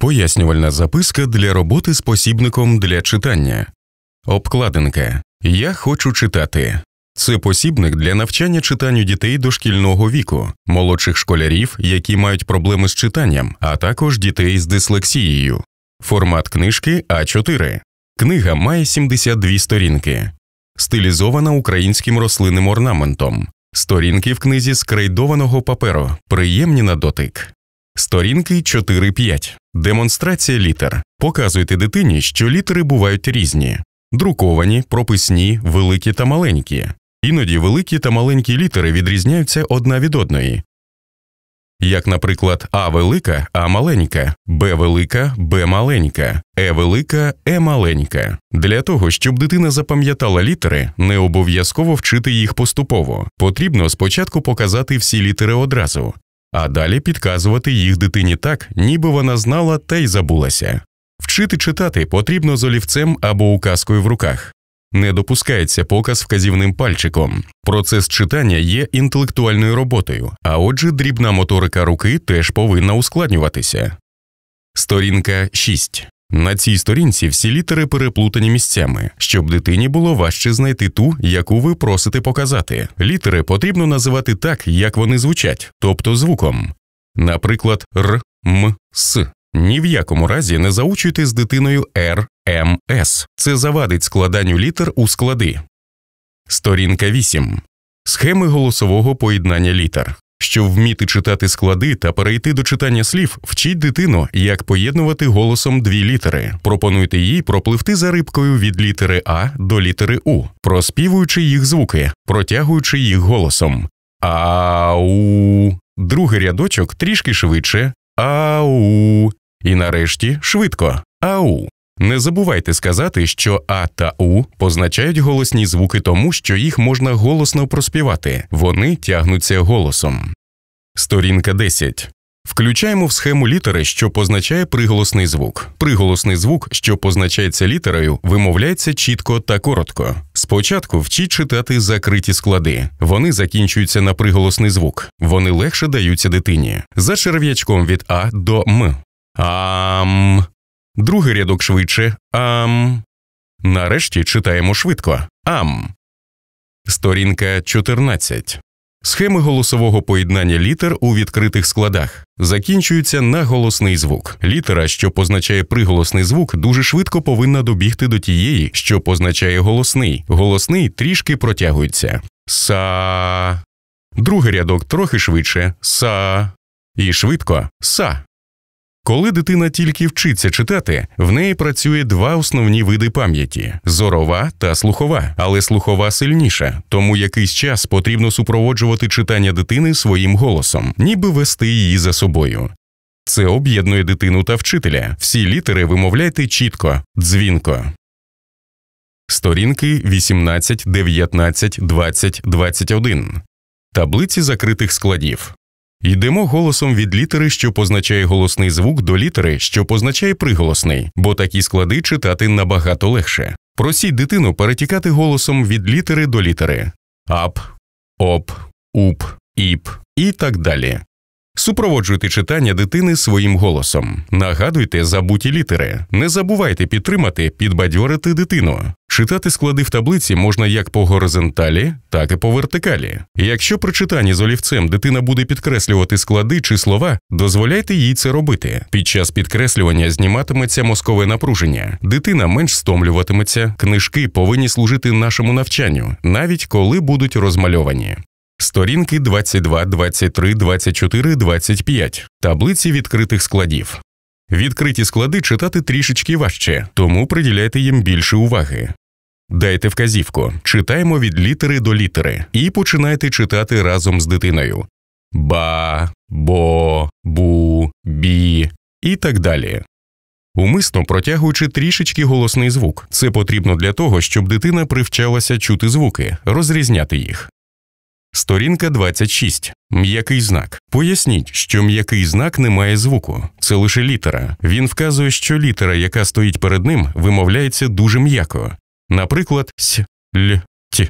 Пояснювальна записка для роботи з посібником для читання. Обкладинка. Я хочу читати. Це посібник для навчання читанню дітей дошкільного віку, молодших школярів, які мають проблеми з читанням, а також дітей з дислексією. Формат книжки А4. Книга має 72 сторінки, стилізована українським рослинним орнаментом. Сторінки в книзі з крейдованого паперу, приємні на дотик. Сторінки 4-5. Демонстрація літер. Показуйте дитині, що літери бувають різні: друковані, прописні, великі та маленькі. Іноді великі та маленькі літери відрізняються одна від одної. Як, наприклад, А велика, А маленька, Б велика, Б маленька, Е велика, Е маленька. Для того, щоб дитина запам'ятала літери, не обов'язково вчити їх поступово. Потрібно спочатку показати всі літери одразу, а далі підказувати їх дитині так, ніби вона знала та й забулася. Вчити читати потрібно з олівцем або указкою в руках. Не допускається показ вказівним пальчиком. Процес читання є інтелектуальною роботою, а отже, дрібна моторика руки теж повинна ускладнюватися. Сторінка 6. На цій сторінці всі літери переплутані місцями, щоб дитині було важче знайти ту, яку ви просите показати. Літери потрібно називати так, як вони звучать, тобто звуком. Наприклад, Р, М, С. Ні в якому разі не заучуйте з дитиною Р, М, С. Це завадить складанню літер у склади. Сторінка 8. Схеми голосового поєднання літер. Щоб вміти читати склади та перейти до читання слів, вчіть дитину, як поєднувати голосом дві літери. Пропонуйте їй пропливти за рибкою від літери А до літери У, проспівуючи їх звуки, протягуючи їх голосом. Ау. Другий рядочок трішки швидше. Ау. І нарешті швидко. Ау. Не забувайте сказати, що А та У позначають голосні звуки тому, що їх можна голосно проспівати, вони тягнуться голосом. Сторінка 10. Включаємо в схему літери, що позначає приголосний звук. Приголосний звук, що позначається літерою, вимовляється чітко та коротко. Спочатку вчіть читати закриті склади. Вони закінчуються на приголосний звук, вони легше даються дитині. За черв'ячком від А до М. Ам другий рядок швидше ам. Нарешті читаємо швидко ам. Сторінка 14. Схеми голосового поєднання літер у відкритих складах закінчуються на голосний звук. Літера, що позначає приголосний звук, дуже швидко повинна добігти до тієї, що позначає голосний. Голосний трішки протягується. Са. Другий рядок трохи швидше са. І швидко са. Коли дитина тільки вчиться читати, в неї працює два основні види пам'яті зорова та слухова, але слухова сильніша, тому якийсь час потрібно супроводжувати читання дитини своїм голосом, ніби вести її за собою. Це об'єднує дитину та вчителя. Всі літери вимовляйте чітко, дзвінко. Сторінки 18, 19, 20, 21. Таблиці закритих складів. Йдемо голосом від літери, що позначає голосний звук, до літери, що позначає приголосний, бо такі склади читати набагато легше. Просіть дитину перетікати голосом від літери до літери ап, оп, уп, іп і так далі. Супроводжуйте читання дитини своїм голосом. Нагадуйте забуті літери. Не забувайте підтримати, підбадьорити дитину. Читати склади в таблиці можна як по горизонталі, так і по вертикалі. Якщо при читанні з олівцем дитина буде підкреслювати склади чи слова, дозволяйте їй це робити. Під час підкреслювання зніматиметься мозкове напруження, дитина менш стомлюватиметься, книжки повинні служити нашому навчанню, навіть коли будуть розмальовані сторінки 22, 23, 24, 25, таблиці відкритих складів. Відкриті склади читати трішечки важче, тому приділяйте їм більше уваги. Дайте вказівку, читаємо від літери до літери і починайте читати разом з дитиною ба, бо, бу, бі і так далі. Умисно протягуючи трішечки голосний звук. Це потрібно для того, щоб дитина привчалася чути звуки, розрізняти їх. Сторінка 26. М'який знак. Поясніть, що м'який знак не має звуку, це лише літера. Він вказує, що літера, яка стоїть перед ним, вимовляється дуже м'яко. Наприклад, с, л, т.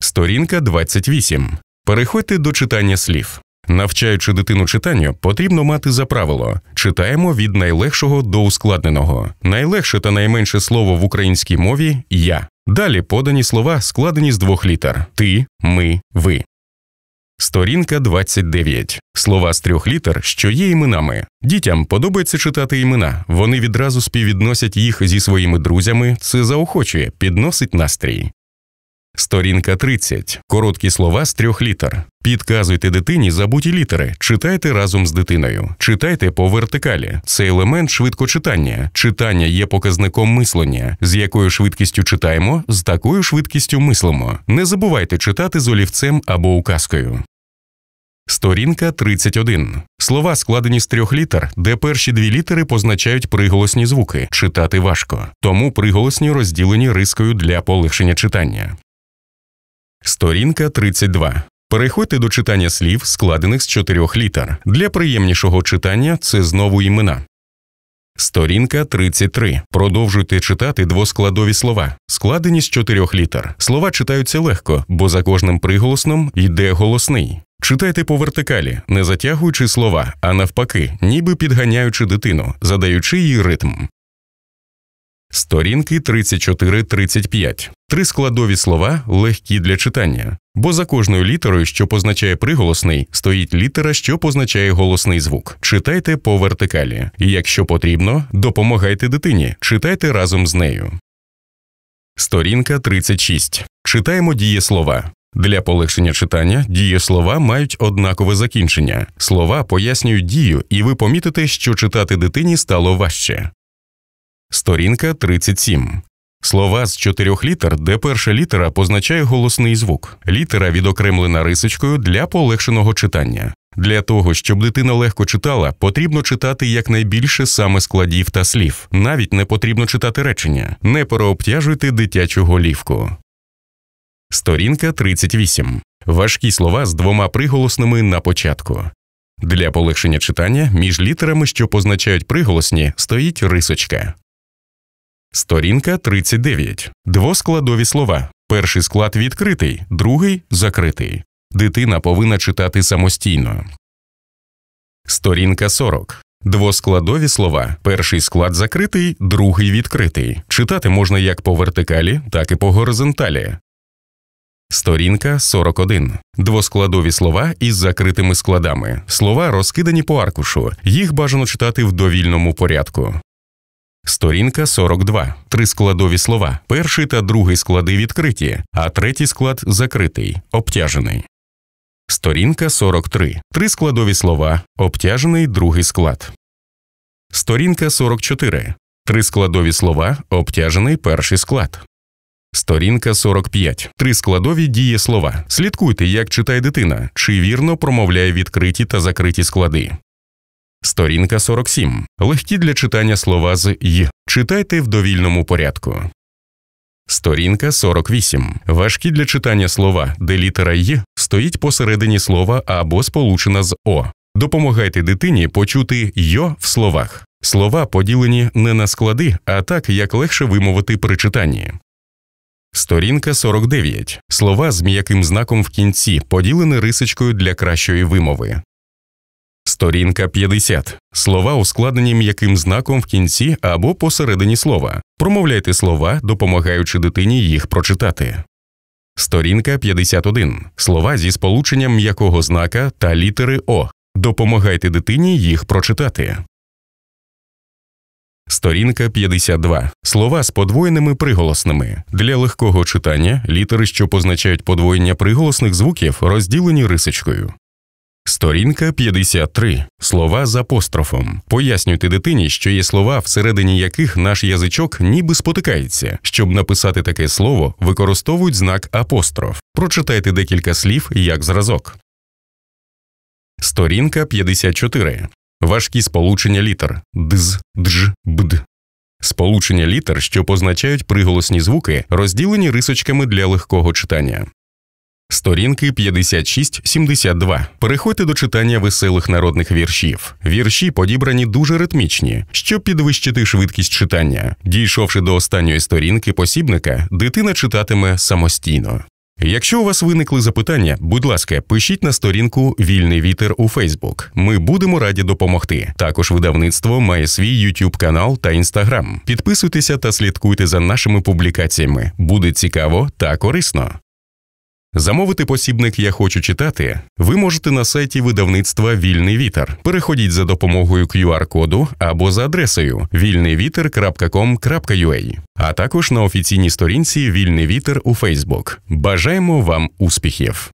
Сторінка 28. Переходьте до читання слів. Навчаючи дитину читанню, потрібно мати за правило читаємо від найлегшого до ускладненого. Найлегше та найменше слово в українській мові я. Далі подані слова складені з двох літер ти, ми, ви. Сторінка 29. Слова з трьох літер, що є іменами. Дітям подобається читати імена. Вони відразу співвідносять їх зі своїми друзями. Це заохочує, підносить настрій. Сторінка 30. короткі слова з трьох літер. Підказуйте дитині забуті літери, читайте разом з дитиною, читайте по вертикалі. Це елемент швидкочитання. Читання є показником мислення, з якою швидкістю читаємо, з такою швидкістю мислимо. Не забувайте читати з олівцем або указкою. Сторінка 31. Слова складені з трьох літер, де перші дві літери позначають приголосні звуки. Читати важко. Тому приголосні розділені рискою для полегшення читання. Сторінка 32. Переходьте до читання слів, складених з чотирьох літер. Для приємнішого читання це знову імена. Сторінка 33. Продовжуйте читати двоскладові слова, складені з чотирьох літер. Слова читаються легко, бо за кожним приголосном йде голосний. Читайте по вертикалі, не затягуючи слова, а навпаки, ніби підганяючи дитину, задаючи їй ритм. Сторінки 34-35. Три складові слова легкі для читання, бо за кожною літерою, що позначає приголосний, стоїть літера, що позначає голосний звук. Читайте по вертикалі, і якщо потрібно, допомагайте дитині, читайте разом з нею. Сторінка 36. Читаємо дієслова. Для полегшення читання дієслова мають однакове закінчення. Слова пояснюють дію, і ви помітите, що читати дитині стало важче сторінка 37. Слова з чотирьох літер, де перша літера позначає голосний звук. Літера відокремлена рисочкою для полегшеного читання. Для того, щоб дитина легко читала, потрібно читати якнайбільше саме складів та слів. Навіть не потрібно читати речення. Не переобтяжуйте дитячу голівку. Сторінка 38. Важкі слова з двома приголосними на початку. Для полегшення читання між літерами, що позначають приголосні, стоїть рисочка. Сторінка 39. Двоскладові слова. Перший склад відкритий, другий закритий. Дитина повинна читати самостійно. Сторінка 40. Двоскладові слова. Перший склад закритий, другий відкритий. Читати можна як по вертикалі, так і по горизонталі. Сторінка 41. Двоскладові слова із закритими складами. Слова розкидані по аркушу. Їх бажано читати в довільному порядку. Сторінка 42. Три складові слова. Перший та другий склади відкриті, а третій склад закритий, обтяжений. Сторінка 43. Три складові слова. Обтяжений другий склад. Сторінка 44. Три складові слова. Обтяжений перший склад. Сторінка 45. Три складові дієслова. Слідкуйте, як читає дитина, чи вірно промовляє відкриті та закриті склади. Сторінка 47. Легкі для читання слова з «й». Читайте в довільному порядку. Сторінка 48. Важкі для читання слова, де літера «й» стоїть посередині слова або сполучена з О. Допомагайте дитині почути йо в словах. Слова поділені не на склади, а так як легше вимовити при читанні. Сторінка 49. Слова з м'яким знаком в кінці поділені рисочкою для кращої вимови. Сторінка 50. Слова ускладнені м'яким знаком в кінці або посередині слова. Промовляйте слова, допомагаючи дитині їх прочитати. Сторінка 51. Слова зі сполученням м'якого знака та літери О. Допомагайте дитині їх прочитати. Сторінка 52. Слова з подвоєними приголосними. Для легкого читання літери, що позначають подвоєння приголосних звуків, розділені рисочкою. Сторінка 53. Слова з апострофом. Пояснюйте дитині, що є слова, всередині яких наш язичок ніби спотикається. Щоб написати таке слово, використовують знак апостроф. Прочитайте декілька слів як зразок. Сторінка 54. Важкі сполучення літер дз, дж, бд. Сполучення літер, що позначають приголосні звуки, розділені рисочками для легкого читання. Сторінки 56-72. Переходьте до читання веселих народних віршів. Вірші подібрані дуже ритмічні, щоб підвищити швидкість читання. Дійшовши до останньої сторінки посібника, дитина читатиме самостійно. Якщо у вас виникли запитання, будь ласка, пишіть на сторінку Вільний вітер у Фейсбук. Ми будемо раді допомогти. Також видавництво має свій YouTube канал та Instagram. Підписуйтеся та слідкуйте за нашими публікаціями. Буде цікаво та корисно. Замовити посібник Я хочу читати ви можете на сайті видавництва Вільний вітер. Переходіть за допомогою QR-коду або за адресою вільнийвітер.com.ua, а також на офіційній сторінці Вільний вітер у Фейсбук. Бажаємо вам успіхів!